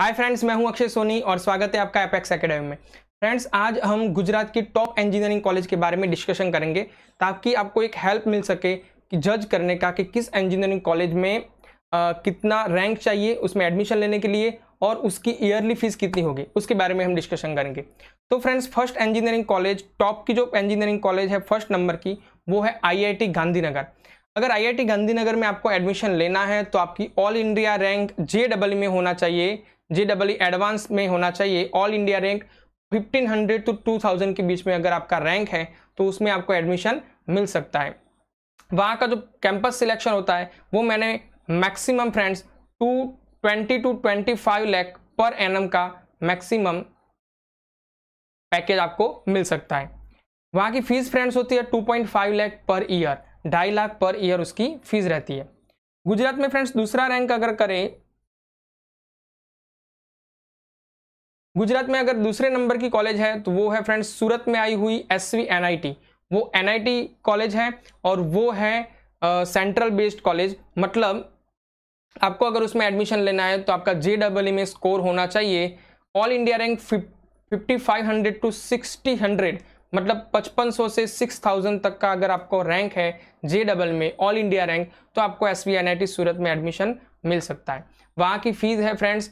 hi friends मैं हूं अक्षय सोनी और स्वागत है आपका एपेक्स एकेडमी में फ्रेंड्स आज हम गुजरात की टॉप इंजीनियरिंग कॉलेज के बारे में डिस्कशन करेंगे ताकि आपको एक हेल्प मिल सके कि जज करने का कि किस इंजीनियरिंग कॉलेज में आ, कितना रैंक चाहिए उसमें एडमिशन लेने के लिए और उसकी ईयरली फीस कितनी होगी उसके बारे में हम डिस्कशन करेंगे तो friends first engineering college top की जो इंजीनियरिंग कॉलेज है फर्स्ट नंबर की वो है आई गांधीनगर अगर आई गांधीनगर में आपको एडमिशन लेना है तो आपकी all India rank J double में होना चाहिए जी डबल एडवांस में होना चाहिए ऑल इंडिया रैंक 1500 टू 2000 के बीच में अगर आपका रैंक है तो उसमें आपको एडमिशन मिल सकता है वहाँ का जो कैंपस सिलेक्शन होता है वो मैंने maximum friends two twenty to twenty five lakh पर एन का मैक्सिमम पैकेज आपको मिल सकता है वहाँ की फीस फ्रेंड्स होती है two point five lakh per year ढाई लाख पर ईयर उसकी फीस रहती है गुजरात में फ्रेंड्स दूसरा रैंक अगर करें गुजरात में अगर दूसरे नंबर की कॉलेज है तो वो है फ्रेंड्स सूरत में आई हुई S V N I T वो एन आई टी कॉलेज है और वो है सेंट्रल बेस्ड कॉलेज मतलब आपको अगर उसमें एडमिशन लेना है तो आपका जे डबल ई में स्कोर होना चाहिए all India rank fifty five hundred to sixty hundred मतलब 5500 से 6000 तक का अगर आपको रैंक है J double e e e में ऑल इंडिया रैंक तो आपको एस वी सूरत में एडमिशन मिल सकता है वहाँ की फ़ीस है friends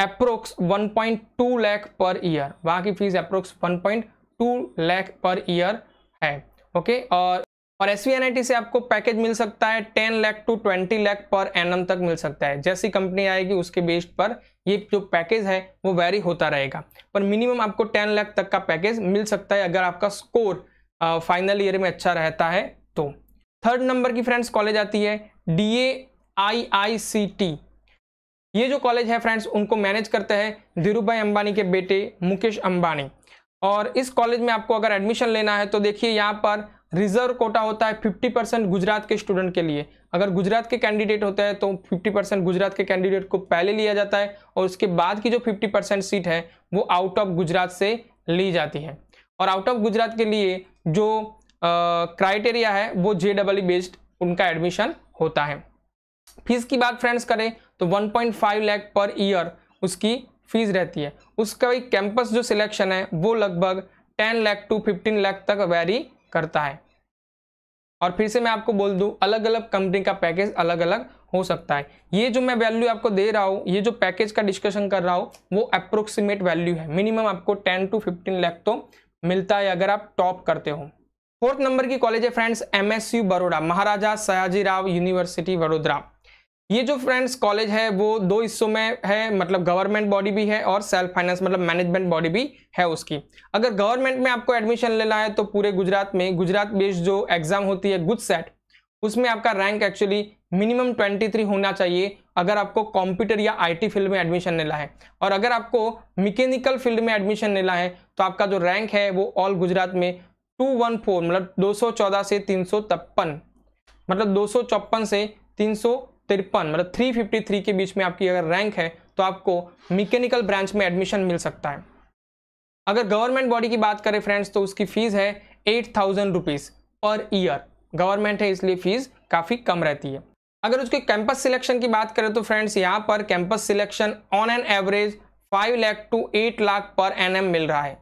approx 1.2 lakh per year वहाँ की fees approx 1.2 lakh per year है ओके और और एस से आपको पैकेज मिल सकता है 10 lakh to 20 lakh per annum तक मिल सकता है जैसी कंपनी आएगी उसके बेस्ड पर ये जो पैकेज है वो वेरी होता रहेगा पर मिनिमम आपको 10 लाख तक का पैकेज मिल सकता है अगर आपका स्कोर फाइनल ईयर में अच्छा रहता है तो थर्ड नंबर की फ्रेंड्स कॉलेज आती है D A I I C T ये जो कॉलेज है फ्रेंड्स उनको मैनेज करते हैं धीरू भाई अंबानी के बेटे मुकेश अंबानी और इस कॉलेज में आपको अगर एडमिशन लेना है तो देखिए यहाँ पर रिजर्व कोटा होता है 50 परसेंट गुजरात के स्टूडेंट के लिए अगर गुजरात के कैंडिडेट होते हैं तो 50 परसेंट गुजरात के कैंडिडेट को पहले लिया जाता है और उसके बाद की जो 50 परसेंट सीट है वो आउट ऑफ गुजरात से ली जाती है और आउट ऑफ गुजरात के लिए जो क्राइटेरिया है वो जे डबल बेस्ड उनका एडमिशन होता है फीस की बात फ्रेंड्स करें तो 1.5 लाख पर ईयर उसकी फीस रहती है उसका भी कैंपस जो सिलेक्शन है वो लगभग 10 लाख टू 15 लाख तक वेरी करता है और फिर से मैं आपको बोल दूं अलग अलग कंपनी का पैकेज अलग अलग हो सकता है ये जो मैं वैल्यू आपको दे रहा हूँ ये जो पैकेज का डिस्कशन कर रहा हूँ वो अप्रोक्सीमेट वैल्यू है मिनिमम आपको टेन टू फिफ्टीन लाख तो मिलता है अगर आप टॉप करते हो फोर्थ नंबर की कॉलेज है friends MSU Baroda Maharaja Sayajirao university Vadodara ये जो फ्रेंड्स कॉलेज है वो दो हिस्सों में है मतलब गवर्नमेंट बॉडी भी है और सेल्फ फाइनेंस मतलब मैनेजमेंट बॉडी भी है उसकी अगर गवर्नमेंट में आपको एडमिशन लेना है तो पूरे गुजरात में गुजरात बेस्ड जो एग्जाम होती है गुड सेट उसमें आपका रैंक एक्चुअली मिनिमम 23 होना चाहिए अगर आपको कंप्यूटर या आईटी फील्ड में एडमिशन लेना है और अगर आपको मिकेनिकल फील्ड में एडमिशन लेना है तो आपका जो रैंक है वो ऑल गुजरात में 214 मतलब 214 से तीन मतलब दो से तीन तिरपन मतलब 353 के बीच में आपकी अगर रैंक है तो आपको मैकेनिकल ब्रांच में एडमिशन मिल सकता है अगर गवर्नमेंट बॉडी की बात करें फ्रेंड्स तो उसकी फ़ीस है eight thousand rupees per year government है इसलिए फ़ीस काफ़ी कम रहती है अगर उसके कैंपस सिलेक्शन की बात करें तो फ्रेंड्स यहाँ पर campus selection on an average five lakh to eight lakh per annum मिल रहा है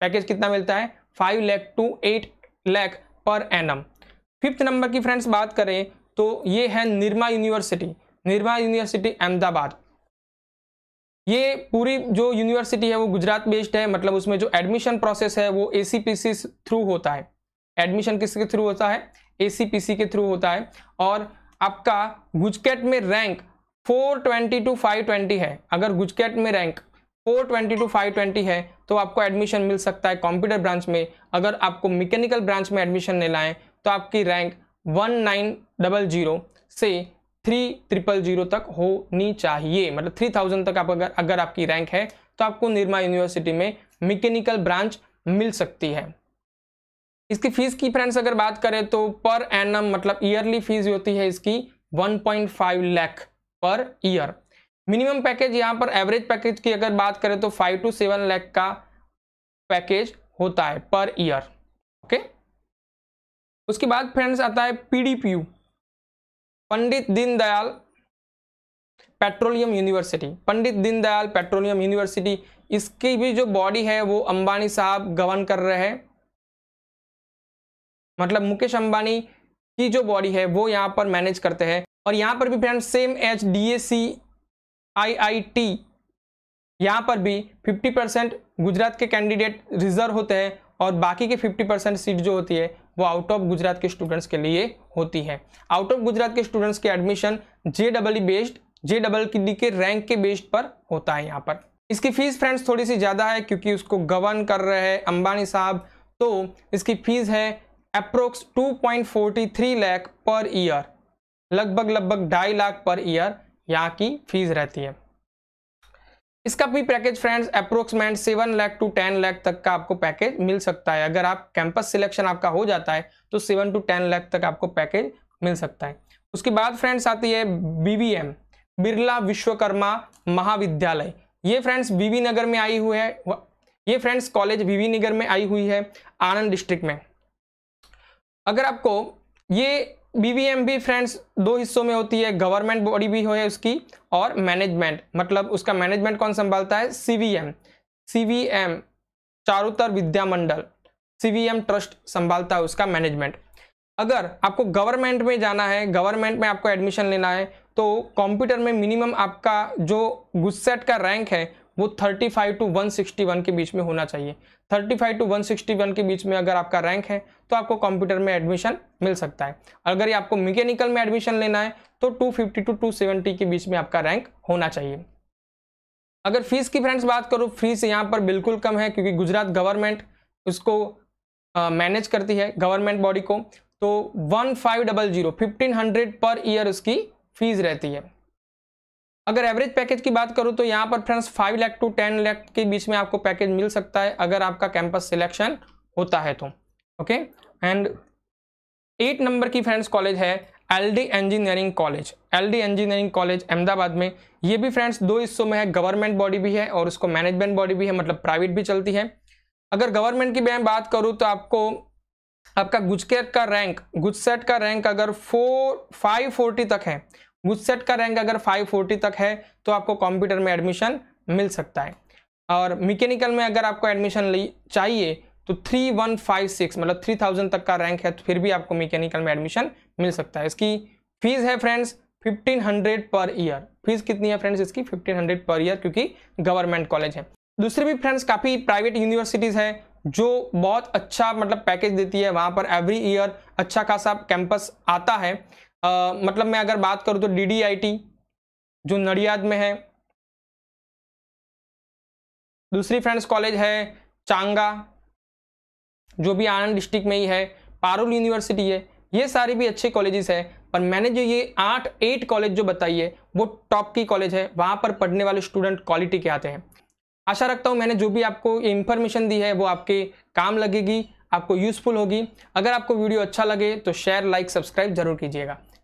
पैकेज कितना मिलता है five lakh to eight lakh per annum fifth number की फ्रेंड्स बात करें तो ये है निर्मा यूनिवर्सिटी निर्मा यूनिवर्सिटी अहमदाबाद ये पूरी जो यूनिवर्सिटी है वो गुजरात बेस्ड है मतलब उसमें जो एडमिशन प्रोसेस है वो ए थ्रू होता है एडमिशन किसके थ्रू होता है ए के थ्रू होता है और आपका गुजकेट में रैंक 420 टू 520 है अगर गुजकेट में रैंक 420 टू 520 है तो आपको एडमिशन मिल सकता है कंप्यूटर ब्रांच में अगर आपको मैकेनिकल ब्रांच में एडमिशन लेना है तो आपकी rank one nine double zero से थ्री ट्रिपल जीरो तक होनी चाहिए मतलब थ्री थाउजेंड तक आप अगर अगर आपकी रैंक है तो आपको निर्मा यूनिवर्सिटी में मैकेनिकल ब्रांच मिल सकती है इसकी फीस की फ्रेंड्स अगर बात करें तो पर एनम मतलब ईयरली फीस होती है इसकी 1.5 lakh per year minimum package यहाँ पर एवरेज पैकेज की अगर बात करें तो फाइव टू सेवन लाख का पैकेज होता है पर ईयर उसके बाद फ्रेंड्स आता है PDPU Pandit Deendayal petroleum university Pandit Deendayal petroleum university इसकी भी जो बॉडी है वो अंबानी साहब गवर्न कर रहे हैं मतलब मुकेश अंबानी की जो बॉडी है वो यहाँ पर मैनेज करते हैं और यहाँ पर भी friends same H D A C I I T यहाँ पर भी 50 परसेंट गुजरात के कैंडिडेट रिजर्व होते हैं और बाकी के 50 परसेंट सीट जो होती है वो आउट ऑफ गुजरात के स्टूडेंट्स के लिए होती है आउट ऑफ गुजरात के स्टूडेंट्स के admission J double E based J double D के रैंक के बेस्ड पर होता है यहाँ पर इसकी फीस फ्रेंड्स थोड़ी सी ज़्यादा है क्योंकि उसको गवर्न कर रहे हैं अंबानी साहब तो इसकी फीस है अप्रोक्स 2.43 लाख पर ईयर लगभग लगभग ढाई लाख पर ईयर यहाँ की फीस रहती है इसका भी package friends approximately seven lakh to ten lakh तक का आपको पैकेज मिल सकता है अगर आप कैंपस सिलेक्शन आपका हो जाता है तो सेवन टू टेन लाख तक आपको पैकेज मिल सकता है उसके बाद फ्रेंड्स आती है बीवीएम बिरला विश्वकर्मा महाविद्यालय ये फ्रेंड्स बीवी नगर में आई हुई है ये फ्रेंड्स कॉलेज बीवी नगर में आई हुई है आनंद डिस्ट्रिक्ट में अगर आपको ये बी वी एम भी फ्रेंड्स दो हिस्सों में होती है गवर्नमेंट बॉडी भी हो है उसकी और मैनेजमेंट मतलब उसका मैनेजमेंट कौन संभालता है C C V M V M Charotar Vidya Mandal M trust संभालता है उसका मैनेजमेंट अगर आपको गवर्नमेंट में जाना है गवर्नमेंट में आपको एडमिशन लेना है तो कंप्यूटर में मिनिमम आपका जो गुस्सेट का रैंक है वो 35 टू 161 के बीच में होना चाहिए 35 टू 161 के बीच में अगर आपका रैंक है तो आपको कंप्यूटर में एडमिशन मिल सकता है अगर ये आपको मैकेनिकल में एडमिशन लेना है तो 250 टू 270 के बीच में आपका रैंक होना चाहिए अगर फीस की फ्रेंड्स बात करूँ फीस यहाँ पर बिल्कुल कम है क्योंकि गुजरात गवर्नमेंट उसको मैनेज करती है गवर्नमेंट बॉडी को तो one five double zero fifteen hundred per year उसकी फीस रहती है अगर एवरेज पैकेज की बात करूँ तो यहाँ पर friends five lakh to ten lakh के बीच में आपको पैकेज मिल सकता है अगर आपका कैंपस सिलेक्शन होता है तो ओके एंड एट नंबर की फ्रेंड्स कॉलेज है L D engineering college L D engineering college Ahmedabad में ये भी फ्रेंड्स दो हिस्सों में है गवर्नमेंट बॉडी भी है और उसको मैनेजमेंट बॉडी भी है मतलब प्राइवेट भी चलती है अगर गवर्नमेंट की मैं बात करूँ तो आपको आपका गुजकेट का रैंक गुजसेट का रैंक अगर फोर फाइव फोर्टी तक है मुझसेट का रैंक अगर 540 तक है तो आपको कंप्यूटर में एडमिशन मिल सकता है और मैकेनिकल में अगर आपको एडमिशन चाहिए तो 3156 मतलब 3000 तक का रैंक है तो फिर भी आपको मैकेनिकल में एडमिशन मिल सकता है इसकी फीस है फ्रेंड्स 1500 पर ईयर फीस कितनी है फ्रेंड्स इसकी 1500 पर ईयर क्योंकि गवर्नमेंट कॉलेज है दूसरी भी फ्रेंड्स काफ़ी प्राइवेट यूनिवर्सिटीज़ है जो बहुत अच्छा मतलब पैकेज देती है वहाँ पर एवरी ईयर अच्छा खासा कैंपस आता है आ, मतलब मैं अगर बात करूँ तो डी जो नडियाद में है दूसरी फ्रेंड्स कॉलेज है चांगा जो भी आनंद डिस्ट्रिक्ट में ही है पारुल यूनिवर्सिटी है ये सारे भी अच्छे कॉलेजेस है पर मैंने जो ये आठ एट कॉलेज जो बताई है वो टॉप की कॉलेज है वहाँ पर पढ़ने वाले स्टूडेंट क्वालिटी के आते हैं आशा रखता हूँ मैंने जो भी आपको ये इन्फॉर्मेशन दी है वो आपके काम लगेगी आपको यूज़फुल होगी अगर आपको वीडियो अच्छा लगे तो शेयर लाइक सब्सक्राइब जरूर कीजिएगा